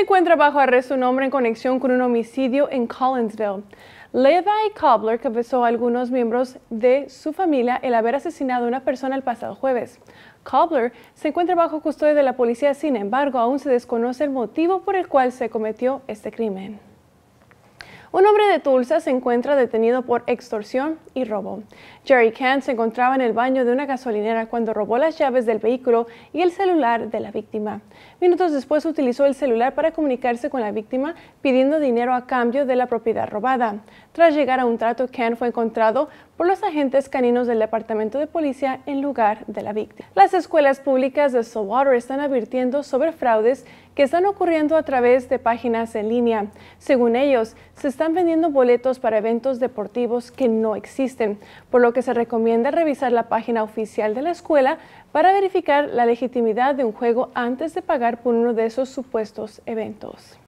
se encuentra bajo arresto un hombre en conexión con un homicidio en Collinsville. Levi Cobbler confesó a algunos miembros de su familia el haber asesinado a una persona el pasado jueves. Cobbler se encuentra bajo custodia de la policía, sin embargo, aún se desconoce el motivo por el cual se cometió este crimen. Un hombre de Tulsa se encuentra detenido por extorsión y robo. Jerry Kent se encontraba en el baño de una gasolinera cuando robó las llaves del vehículo y el celular de la víctima. Minutos después utilizó el celular para comunicarse con la víctima pidiendo dinero a cambio de la propiedad robada. Tras llegar a un trato, Kent fue encontrado por los agentes caninos del Departamento de Policía en lugar de la víctima. Las escuelas públicas de Saltwater están advirtiendo sobre fraudes que están ocurriendo a través de páginas en línea. Según ellos, se están vendiendo boletos para eventos deportivos que no existen, por lo que se recomienda revisar la página oficial de la escuela para verificar la legitimidad de un juego antes de pagar por uno de esos supuestos eventos.